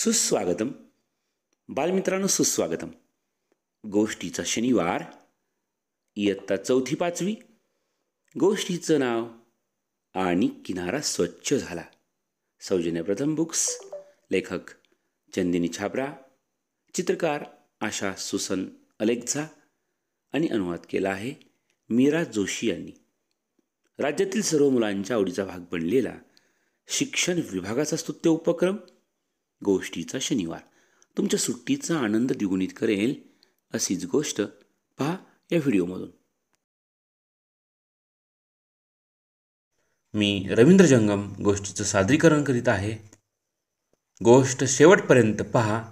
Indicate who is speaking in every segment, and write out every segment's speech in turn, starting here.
Speaker 1: सुस्वागतम बालमित्रांनो सुस्वागतम गोष्टीचा शनिवार इयत्ता चौथी पाचवी गोष्टीचं नाव आणि किनारा स्वच्छ झाला सौजन्य प्रथम बुक्स लेखक चंदिनी छाबरा चित्रकार आशा सुसन अलेक्झा आणि अनुवाद केला आहे मीरा जोशी यांनी राज्यातील सर्व मुलांच्या आवडीचा भाग बनलेला शिक्षण विभागाचा स्तुत्य उपक्रम गोष्टीचा शनिवार तुमच्या सुट्टीचा आनंद द्विगुणित करेल अशीच गोष्ट पहा या व्हिडिओमधून मी रवींद्र जंगम गोष्टीचं सादरीकरण करीत आहे गोष्ट शेवटपर्यंत पहा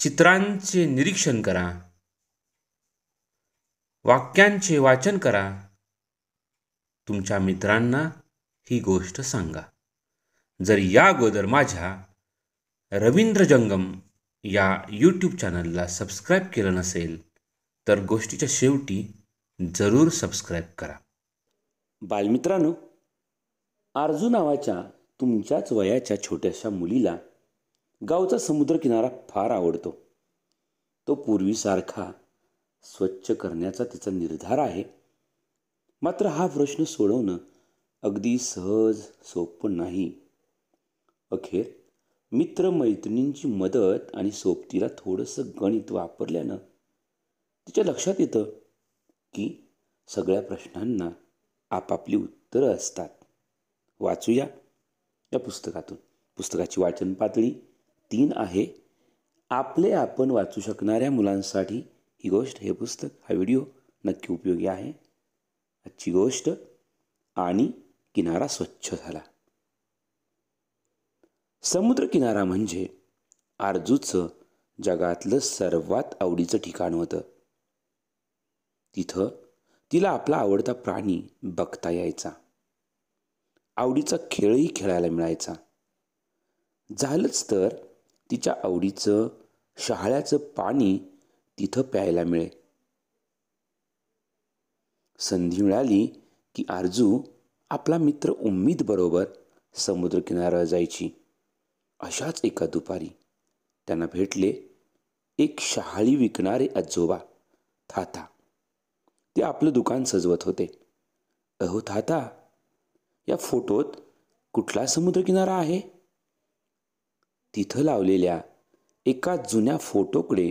Speaker 1: चित्रांचे निरीक्षण करा वाक्यांचे वाचन करा तुमच्या मित्रांना ही गोष्ट सांगा जर या अगोदर माझ्या रवींद्र जंगम या यूट्यूब चॅनलला सबस्क्राईब केलं नसेल तर गोष्टीच्या शेवटी जरूर सबस्क्राईब करा बालमित्रांनो आरजू नावाच्या तुमच्याच वयाच्या छोट्याशा मुलीला गावचा समुद्रकिनारा फार आवडतो तो पूर्वीसारखा स्वच्छ करण्याचा तिचा निर्धार आहे मात्र हा प्रश्न सोडवणं अगदी सहज सोपं नाही अखेर मित्रमैत्रिणींची मदत आणि सोबतीला थोडंसं गणित वापरल्यानं तिच्या लक्षात येतं की सगळ्या प्रश्नांना आपापली उत्तरं असतात वाचूया या पुस्तकातून पुस्तकाची वाचन पातळी तीन आहे आपले आपण वाचू शकणाऱ्या मुलांसाठी ही गोष्ट हे पुस्तक हा व्हिडिओ नक्की उपयोगी आहे आजची गोष्ट आणि किनारा स्वच्छ झाला समुद्रकिनारा म्हणजे आरजूचं जगातलं सर्वात आवडीचं ठिकाण होतं तिथं तिला आपला आवडता प्राणी बघता यायचा आवडीचा खेळही खेळायला मिळायचा झालंच तर तिच्या आवडीचं शहाळ्याचं पाणी तिथं प्यायला मिळे संधी मिळाली की आरजू आपला मित्र उम्मीद बरोबर समुद्रकिनाऱ्यावर जायची अशाच एका दुपारी त्यांना भेटले एक शहाळी विकणारे आजोबा थाता ते आपलं दुकान सजवत होते अहो थाता या फोटोत कुठला समुद्रकिनारा आहे तिथं लावलेल्या एका जुन्या फोटोकडे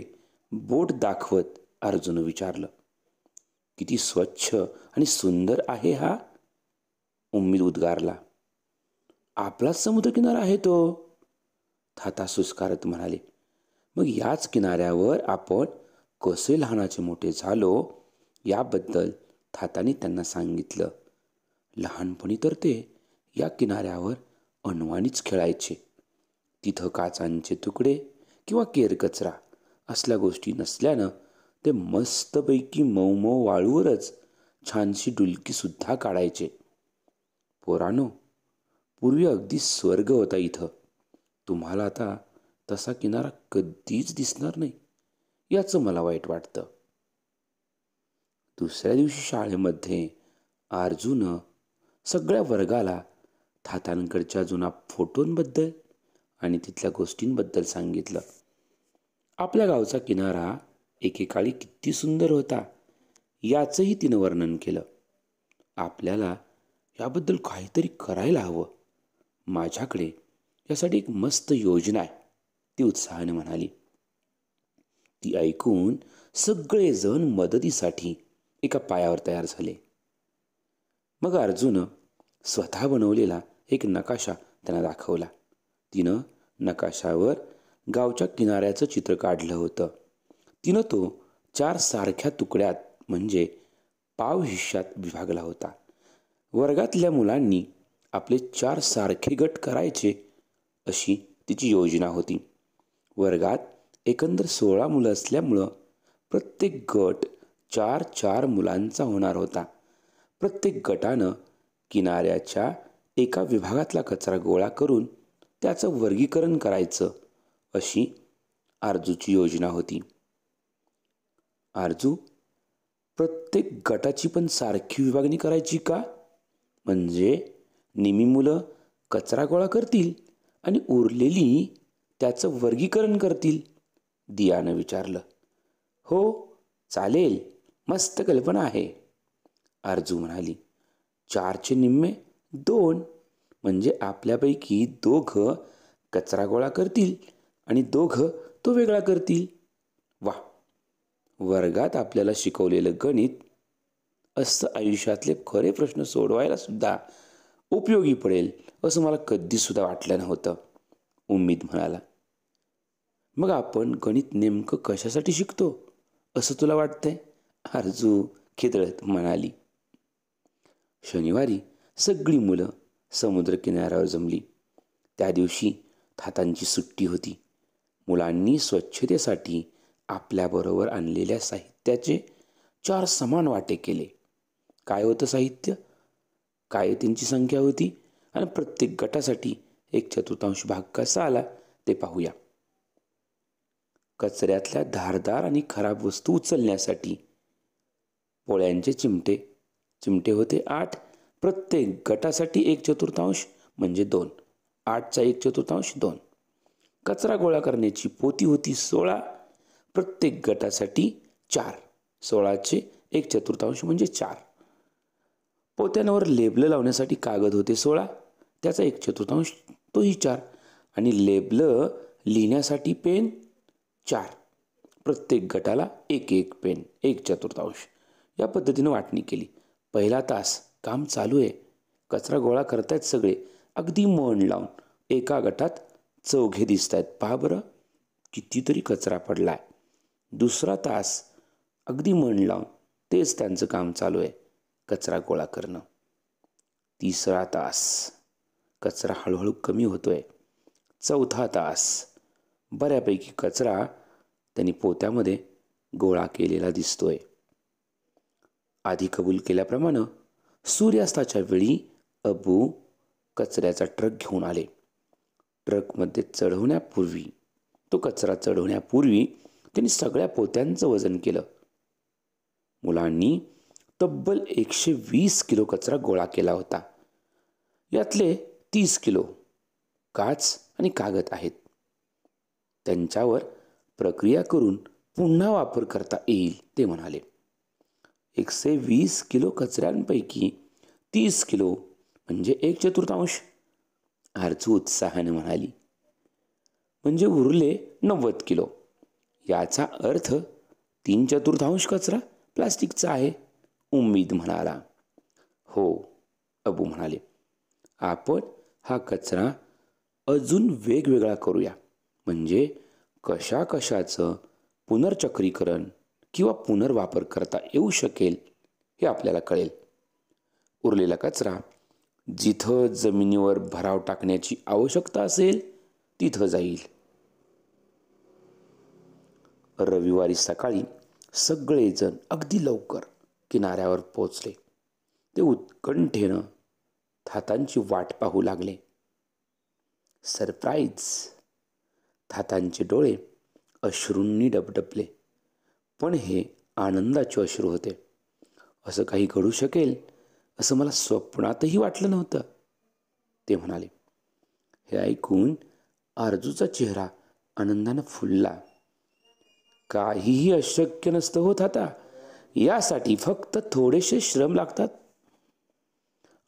Speaker 1: बोट दाखवत अर्जुन विचारलं किती स्वच्छ आणि सुंदर आहे हा उम्मीद उद्गारला आपलाच समुद्रकिनारा आहे तो थाता सुस्कारत म्हणाले मग याच किनाऱ्यावर आपण कसे लहानाचे मोठे झालो याबद्दल थाताने त्यांना सांगितलं लहानपणी तर ते या किनाऱ्यावर अनवाणीच खेळायचे तिथं काचांचे तुकडे किंवा केरकचरा असल्या गोष्टी नसल्यानं ते मस्तपैकी मऊ मऊ वाळूवरच छानशी सुद्धा काढायचे पोरानो पूर्वी अगदी स्वर्ग होता इथं तुम्हाला आता तसा किनारा कधीच दिसणार नाही याचं मला वाईट वाटतं दुसऱ्या दिवशी शाळेमध्ये अर्जुन सगळ्या वर्गाला थातांकडच्या जुना फोटोंबद्दल आणि तिथल्या गोष्टींबद्दल सांगितलं आपल्या गावचा किनारा एकेकाळी किती सुंदर होता याचंही तिनं वर्णन केलं आपल्याला याबद्दल काहीतरी करायला हवं माझ्याकडे यासाठी एक मस्त योजना आहे ती उत्साहाने म्हणाली ती ऐकून सगळेजण मदतीसाठी एका पायावर तयार झाले मग अर्जुन स्वतः बनवलेला एक नकाशा त्यांना दाखवला तिनं नकाशावर गावच्या किनाऱ्याचं चित्र काढलं होतं तिनं तो चार सारख्या तुकड्यात म्हणजे पाव हिश्यात विभागला होता वर्गातल्या मुलांनी आपले चार सारखे गट करायचे अशी तिची योजना होती वर्गात एकंदर सोळा मुलं असल्यामुळं प्रत्येक गट चार चार मुलांचा होणार होता प्रत्येक गटानं किनाऱ्याच्या एका विभागातला कचरा गोळा करून त्याचं वर्गीकरण करायचं अशी आरजूची योजना होती आरजू प्रत्येक गटाची पण सारखी विभागणी करायची का म्हणजे निमी मुलं कचरा गोळा करतील आणि उरलेली त्याचं वर्गीकरण करतील दियानं विचारलं हो चालेल मस्त कल्पना आहे अर्जू म्हणाली चारचे निम्मे दोन म्हणजे आपल्यापैकी दोघं कचरा गोळा करतील आणि दोघं तो वेगळा करतील वा वर्गात आपल्याला शिकवलेलं गणित असं आयुष्यातले खरे प्रश्न सोडवायला सुद्धा उपयोगी पडेल असं मला कधीसुद्धा वाटलं नव्हतं उम्मीद म्हणाला मग आपण गणित नेमकं कशासाठी शिकतो असं तुला वाटतंय अर्जू खिदळत म्हणाली शनिवारी सगळी मुलं समुद्रकिनाऱ्यावर जमली त्या दिवशी थातांची सुट्टी होती मुलांनी स्वच्छतेसाठी आपल्याबरोबर आणलेल्या साहित्याचे चार समान वाटे केले काय होतं साहित्य काय त्यांची संख्या होती आणि प्रत्येक गटासाठी एक चतुर्थांश भाग कसा आला ते पाहूया कचऱ्यातल्या धारदार आणि खराब वस्तू उचलण्यासाठी पोळ्यांचे चिमटे चिमटे होते आठ प्रत्येक गटासाठी एक चतुर्थांश म्हणजे दोन आठचा एक चतुर्थांश दोन कचरा गोळा करण्याची पोती होती सोळा प्रत्येक गटासाठी चार सोळाचे एक चतुर्थांश म्हणजे चार पोत्यांवर लेबल लावण्यासाठी कागद होते सोळा त्याचा एक चतुर्थांश तोही चार आणि लेबलं लिहिण्यासाठी पेन चार प्रत्येक गटाला एक एक पेन एक चतुर्थांश या पद्धतीनं वाटणी केली पहिला तास काम चालू आहे कचरा गोळा करतायत सगळे अगदी मन लावून एका गटात चौघे दिसत आहेत पहा बरं कितीतरी कचरा पडला आहे दुसरा तास अगदी मन लावून तेच त्यांचं काम चालू आहे कचरा गोळा करणं तिसरा तास कचरा हळूहळू कमी होतोय चौथा तास बऱ्यापैकी कचरा त्यांनी पोत्यामध्ये गोळा केलेला दिसतोय आधी कबूल केल्याप्रमाणे सूर्यास्ताच्या वेळी अबू कचऱ्याचा ट्रक घेऊन आले ट्रकमध्ये चढवण्यापूर्वी तो कचरा चढवण्यापूर्वी त्यांनी सगळ्या पोत्यांचं वजन केलं मुलांनी तब्बल एकशे वीस किलो कचरा गोळा केला होता यातले तीस किलो काच आणि कागद आहेत त्यांच्यावर प्रक्रिया करून पुन्हा वापर करता येईल ते म्हणाले एकशे वीस किलो कचऱ्यांपैकी तीस किलो म्हणजे एक चतुर्थांश आरजू उत्साहाने म्हणाली म्हणजे उरले नव्वद किलो याचा अर्थ तीन चतुर्थांश कचरा प्लास्टिकचा आहे उम्मीद म्हणाला हो अबू म्हणाले आपण हा कचरा अजून वेगवेगळा करूया म्हणजे कशा कशाचं पुनर्चक्रीकरण किंवा पुनर्वापर करता येऊ शकेल हे आपल्याला कळेल उरलेला कचरा जिथं जमिनीवर भराव टाकण्याची आवश्यकता असेल तिथं जाईल रविवारी सकाळी सगळेजण अगदी लवकर किनाऱ्यावर पोचले ते उत्कंठेनं थातांची वाट पाहू लागले सरप्राईज थातांचे डोळे अश्रूंनी डबडबले पण हे आनंदाचे अश्रू होते असं काही घडू शकेल असं मला स्वप्नातही वाटलं नव्हतं ते म्हणाले हे ऐकून आरजूचा चेहरा आनंदानं फुलला काहीही अशक्य नसतं होत आता यासाठी फक्त थोडेसे श्रम लागतात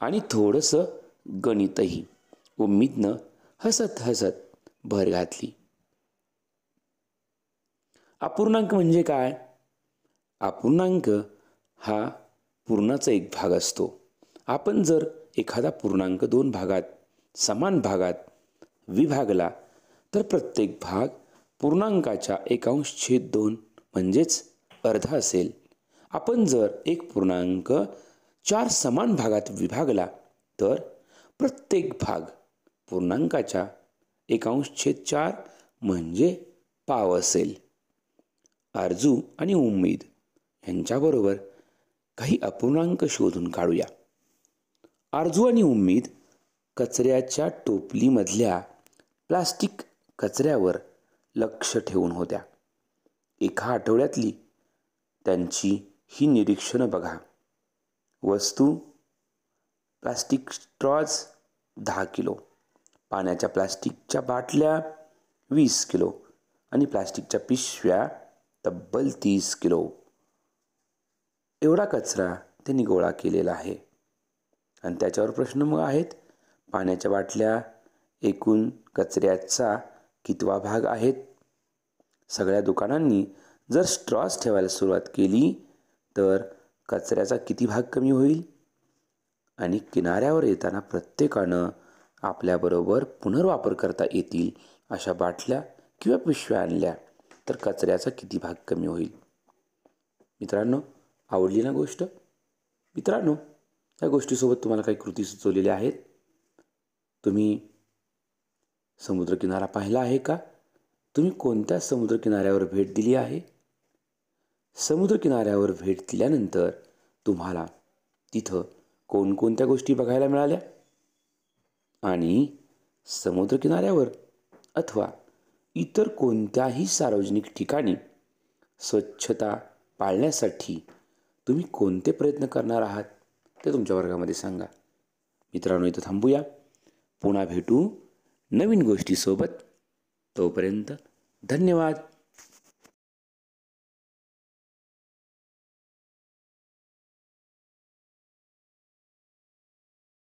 Speaker 1: आणि थोडंसं गणितही उम्मीदनं हसत हसत भर घातली अपूर्णांक म्हणजे काय अपूर्णांक हा पूर्णाचा एक भाग असतो आपण जर एखादा पूर्णांक दोन भागात समान भागात विभागला तर प्रत्येक भाग पूर्णांकाच्या एकांश छेद दोन म्हणजेच अर्धा असेल आपण जर एक पूर्णांक चार समान भागात विभागला तर प्रत्येक भाग पूर्णांकाच्या एकांश छेद चार म्हणजे पाव असेल आरजू आणि उम्मीद यांच्याबरोबर काही अपूर्णांक शोधून काढूया आरजू आणि उम्मीद कचऱ्याच्या टोपलीमधल्या प्लास्टिक कचऱ्यावर लक्ष ठेवून होत्या एका आठवड्यातली त्यांची ही निरीक्षणं बघा वस्तू प्लास्टिक स्ट्रॉज दहा किलो पाण्याच्या प्लास्टिकच्या बाटल्या वीस किलो आणि प्लास्टिकच्या पिशव्या तब्बल तीस किलो एवढा कचरा त्यांनी गोळा केलेला आहे आणि त्याच्यावर प्रश्न मग आहेत पाण्याच्या बाटल्या एकूण कचऱ्याचा कितवा भाग आहेत सगळ्या दुकानांनी जर स्ट्रॉज ठेवायला सुरुवात केली तर कचऱ्याचा किती भाग कमी होईल आणि किनाऱ्यावर येताना प्रत्येकानं आपल्याबरोबर पुनर्वापर करता येतील अशा बाटल्या किंवा पिशव्या आणल्या तर कचऱ्याचा किती भाग कमी होईल मित्रांनो आवडली ना गोष्ट मित्रांनो या गोष्टीसोबत तुम्हाला काही कृती सुचवलेल्या आहेत तुम्ही समुद्रकिनारा पाहिला आहे का तुम्ही कोणत्या समुद्रकिनाऱ्यावर भेट दिली आहे समुद्रकिनाऱ्यावर भेट दिल्यानंतर तुम्हाला तिथं कोणकोणत्या गोष्टी बघायला मिळाल्या आणि समुद्रकिनाऱ्यावर अथवा इतर कोणत्याही सार्वजनिक ठिकाणी स्वच्छता पाळण्यासाठी तुम्ही कोणते प्रयत्न करणार आहात ते तुमच्या वर्गामध्ये सांगा मित्रांनो इथं थांबूया पुन्हा भेटू नवीन गोष्टीसोबत तोपर्यंत धन्यवाद